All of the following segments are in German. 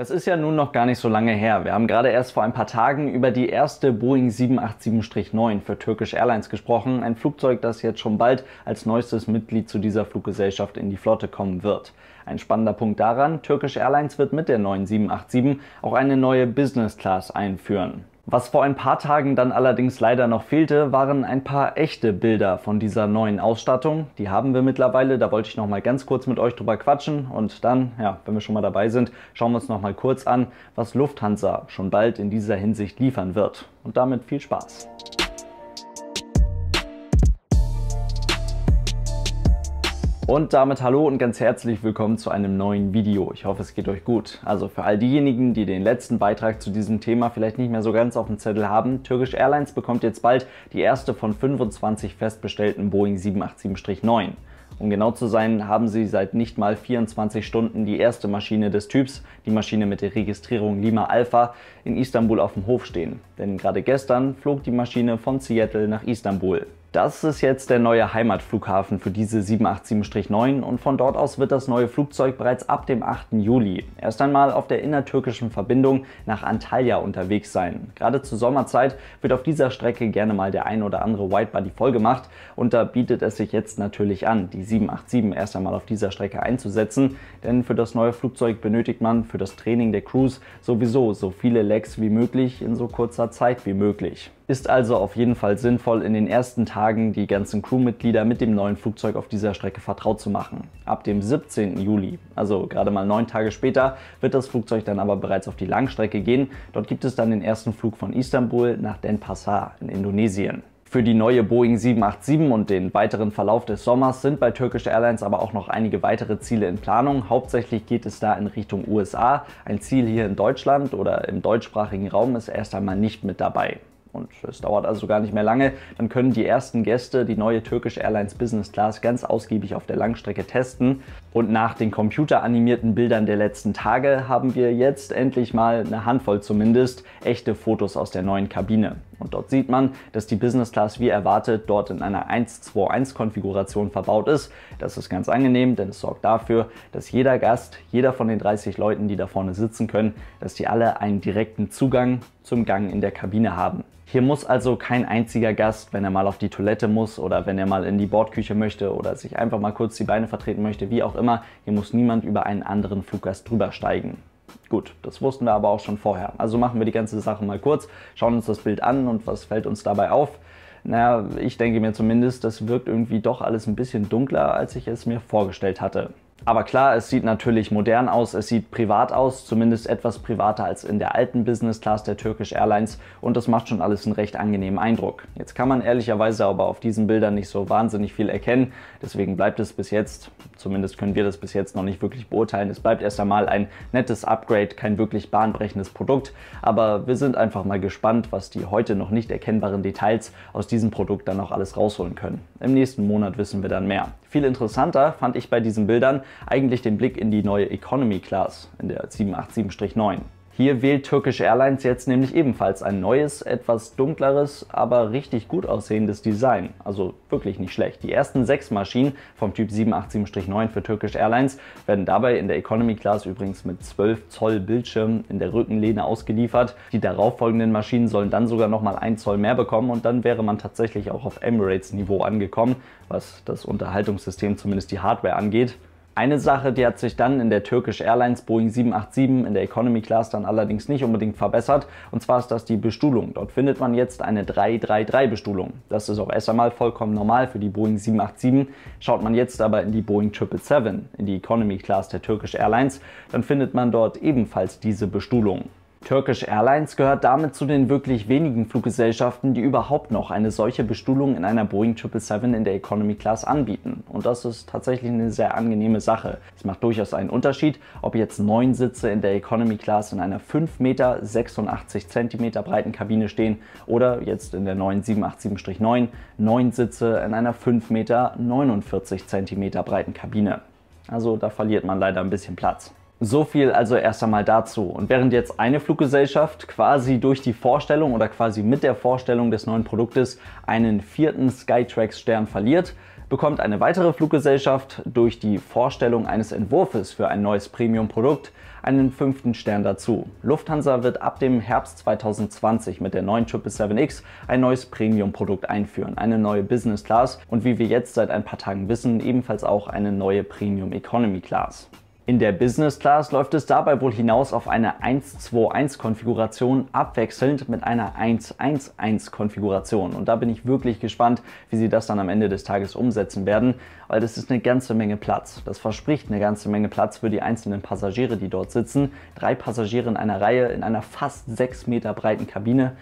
Das ist ja nun noch gar nicht so lange her. Wir haben gerade erst vor ein paar Tagen über die erste Boeing 787-9 für Turkish Airlines gesprochen, ein Flugzeug, das jetzt schon bald als neuestes Mitglied zu dieser Fluggesellschaft in die Flotte kommen wird. Ein spannender Punkt daran, Turkish Airlines wird mit der neuen 787 auch eine neue Business Class einführen. Was vor ein paar Tagen dann allerdings leider noch fehlte, waren ein paar echte Bilder von dieser neuen Ausstattung. Die haben wir mittlerweile, da wollte ich noch mal ganz kurz mit euch drüber quatschen und dann, ja, wenn wir schon mal dabei sind, schauen wir uns noch mal kurz an, was Lufthansa schon bald in dieser Hinsicht liefern wird. Und damit viel Spaß. Und damit hallo und ganz herzlich willkommen zu einem neuen Video. Ich hoffe, es geht euch gut. Also für all diejenigen, die den letzten Beitrag zu diesem Thema vielleicht nicht mehr so ganz auf dem Zettel haben, Turkish Airlines bekommt jetzt bald die erste von 25 festbestellten Boeing 787-9. Um genau zu sein, haben sie seit nicht mal 24 Stunden die erste Maschine des Typs, die Maschine mit der Registrierung Lima Alpha, in Istanbul auf dem Hof stehen. Denn gerade gestern flog die Maschine von Seattle nach Istanbul. Das ist jetzt der neue Heimatflughafen für diese 787-9 und von dort aus wird das neue Flugzeug bereits ab dem 8. Juli erst einmal auf der innertürkischen Verbindung nach Antalya unterwegs sein. Gerade zur Sommerzeit wird auf dieser Strecke gerne mal der ein oder andere Whitebody vollgemacht und da bietet es sich jetzt natürlich an, die 787 erst einmal auf dieser Strecke einzusetzen, denn für das neue Flugzeug benötigt man für das Training der Crews sowieso so viele Legs wie möglich in so kurzer Zeit wie möglich. Ist also auf jeden Fall sinnvoll, in den ersten Tagen die ganzen Crewmitglieder mit dem neuen Flugzeug auf dieser Strecke vertraut zu machen. Ab dem 17. Juli, also gerade mal neun Tage später, wird das Flugzeug dann aber bereits auf die Langstrecke gehen. Dort gibt es dann den ersten Flug von Istanbul nach Denpasar in Indonesien. Für die neue Boeing 787 und den weiteren Verlauf des Sommers sind bei Turkish Airlines aber auch noch einige weitere Ziele in Planung. Hauptsächlich geht es da in Richtung USA. Ein Ziel hier in Deutschland oder im deutschsprachigen Raum ist erst einmal nicht mit dabei. Und es dauert also gar nicht mehr lange. Dann können die ersten Gäste die neue Turkish Airlines Business Class ganz ausgiebig auf der Langstrecke testen. Und nach den computeranimierten Bildern der letzten Tage haben wir jetzt endlich mal eine Handvoll zumindest echte Fotos aus der neuen Kabine. Und dort sieht man, dass die Business Class wie erwartet dort in einer 1-2-1-Konfiguration verbaut ist. Das ist ganz angenehm, denn es sorgt dafür, dass jeder Gast, jeder von den 30 Leuten, die da vorne sitzen können, dass die alle einen direkten Zugang zum Gang in der Kabine haben. Hier muss also kein einziger Gast, wenn er mal auf die Toilette muss oder wenn er mal in die Bordküche möchte oder sich einfach mal kurz die Beine vertreten möchte, wie auch immer, hier muss niemand über einen anderen Fluggast drüber steigen. Gut, das wussten wir aber auch schon vorher. Also machen wir die ganze Sache mal kurz, schauen uns das Bild an und was fällt uns dabei auf? Naja, ich denke mir zumindest, das wirkt irgendwie doch alles ein bisschen dunkler, als ich es mir vorgestellt hatte. Aber klar, es sieht natürlich modern aus, es sieht privat aus, zumindest etwas privater als in der alten Business Class der Turkish Airlines und das macht schon alles einen recht angenehmen Eindruck. Jetzt kann man ehrlicherweise aber auf diesen Bildern nicht so wahnsinnig viel erkennen, deswegen bleibt es bis jetzt, zumindest können wir das bis jetzt noch nicht wirklich beurteilen, es bleibt erst einmal ein nettes Upgrade, kein wirklich bahnbrechendes Produkt, aber wir sind einfach mal gespannt, was die heute noch nicht erkennbaren Details aus diesem Produkt dann auch alles rausholen können. Im nächsten Monat wissen wir dann mehr. Viel interessanter fand ich bei diesen Bildern, eigentlich den Blick in die neue Economy Class in der 787-9. Hier wählt Turkish Airlines jetzt nämlich ebenfalls ein neues, etwas dunkleres, aber richtig gut aussehendes Design. Also wirklich nicht schlecht. Die ersten sechs Maschinen vom Typ 787-9 für Turkish Airlines werden dabei in der Economy Class übrigens mit 12 Zoll Bildschirm in der Rückenlehne ausgeliefert. Die darauffolgenden Maschinen sollen dann sogar nochmal 1 Zoll mehr bekommen und dann wäre man tatsächlich auch auf Emirates Niveau angekommen, was das Unterhaltungssystem zumindest die Hardware angeht. Eine Sache, die hat sich dann in der Turkish Airlines Boeing 787 in der Economy Class dann allerdings nicht unbedingt verbessert. Und zwar ist das die Bestuhlung. Dort findet man jetzt eine 333-Bestuhlung. Das ist auch erst einmal vollkommen normal für die Boeing 787. Schaut man jetzt aber in die Boeing 777, in die Economy Class der Turkish Airlines, dann findet man dort ebenfalls diese Bestuhlung. Turkish Airlines gehört damit zu den wirklich wenigen Fluggesellschaften, die überhaupt noch eine solche Bestuhlung in einer Boeing 777 in der Economy Class anbieten. Und das ist tatsächlich eine sehr angenehme Sache. Es macht durchaus einen Unterschied, ob jetzt neun Sitze in der Economy Class in einer 5 Meter 86 Zentimeter breiten Kabine stehen oder jetzt in der neuen 787-9 neun Sitze in einer 5 Meter 49 Zentimeter breiten Kabine. Also da verliert man leider ein bisschen Platz. So viel also erst einmal dazu. Und während jetzt eine Fluggesellschaft quasi durch die Vorstellung oder quasi mit der Vorstellung des neuen Produktes einen vierten Skytrax-Stern verliert, bekommt eine weitere Fluggesellschaft durch die Vorstellung eines Entwurfs für ein neues Premium-Produkt einen fünften Stern dazu. Lufthansa wird ab dem Herbst 2020 mit der neuen 777X ein neues Premium-Produkt einführen, eine neue Business Class und wie wir jetzt seit ein paar Tagen wissen, ebenfalls auch eine neue Premium Economy Class. In der Business Class läuft es dabei wohl hinaus auf eine 1-2-1-Konfiguration abwechselnd mit einer 1-1-1-Konfiguration. Und da bin ich wirklich gespannt, wie sie das dann am Ende des Tages umsetzen werden, weil das ist eine ganze Menge Platz. Das verspricht eine ganze Menge Platz für die einzelnen Passagiere, die dort sitzen. Drei Passagiere in einer Reihe in einer fast 6 Meter breiten Kabine.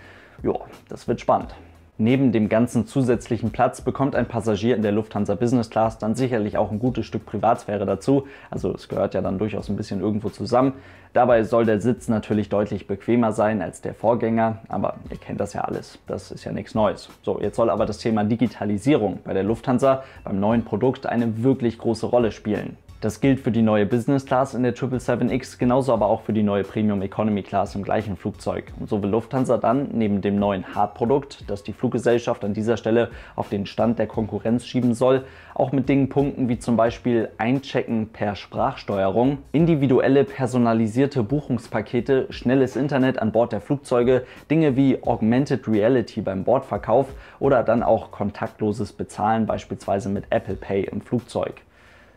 Ja, das wird spannend. Neben dem ganzen zusätzlichen Platz bekommt ein Passagier in der Lufthansa Business Class dann sicherlich auch ein gutes Stück Privatsphäre dazu. Also es gehört ja dann durchaus ein bisschen irgendwo zusammen. Dabei soll der Sitz natürlich deutlich bequemer sein als der Vorgänger, aber ihr kennt das ja alles. Das ist ja nichts Neues. So, jetzt soll aber das Thema Digitalisierung bei der Lufthansa beim neuen Produkt eine wirklich große Rolle spielen. Das gilt für die neue Business Class in der 777X, genauso aber auch für die neue Premium Economy Class im gleichen Flugzeug. Und so will Lufthansa dann neben dem neuen Hardprodukt, das die Fluggesellschaft an dieser Stelle auf den Stand der Konkurrenz schieben soll, auch mit Dingen punkten wie zum Beispiel Einchecken per Sprachsteuerung, individuelle personalisierte Buchungspakete, schnelles Internet an Bord der Flugzeuge, Dinge wie Augmented Reality beim Bordverkauf oder dann auch kontaktloses Bezahlen beispielsweise mit Apple Pay im Flugzeug.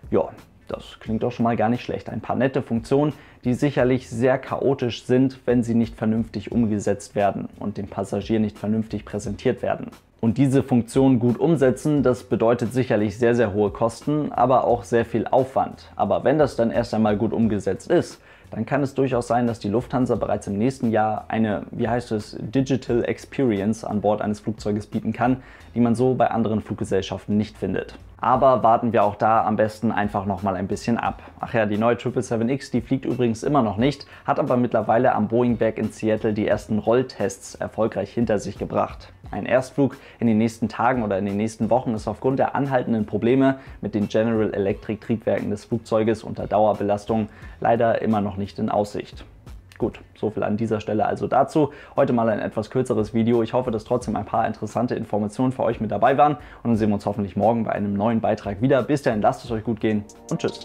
Ja, das klingt doch schon mal gar nicht schlecht. Ein paar nette Funktionen, die sicherlich sehr chaotisch sind, wenn sie nicht vernünftig umgesetzt werden und dem Passagier nicht vernünftig präsentiert werden. Und diese Funktion gut umsetzen, das bedeutet sicherlich sehr, sehr hohe Kosten, aber auch sehr viel Aufwand. Aber wenn das dann erst einmal gut umgesetzt ist, dann kann es durchaus sein, dass die Lufthansa bereits im nächsten Jahr eine, wie heißt es, Digital Experience an Bord eines Flugzeuges bieten kann, die man so bei anderen Fluggesellschaften nicht findet aber warten wir auch da am besten einfach nochmal ein bisschen ab. Ach ja, die neue 777X, die fliegt übrigens immer noch nicht, hat aber mittlerweile am Boeing-Werk in Seattle die ersten Rolltests erfolgreich hinter sich gebracht. Ein Erstflug in den nächsten Tagen oder in den nächsten Wochen ist aufgrund der anhaltenden Probleme mit den General Electric Triebwerken des Flugzeuges unter Dauerbelastung leider immer noch nicht in Aussicht. Gut, so viel an dieser Stelle also dazu. Heute mal ein etwas kürzeres Video. Ich hoffe, dass trotzdem ein paar interessante Informationen für euch mit dabei waren und dann sehen wir uns hoffentlich morgen bei einem neuen Beitrag wieder. Bis dahin, lasst es euch gut gehen und tschüss.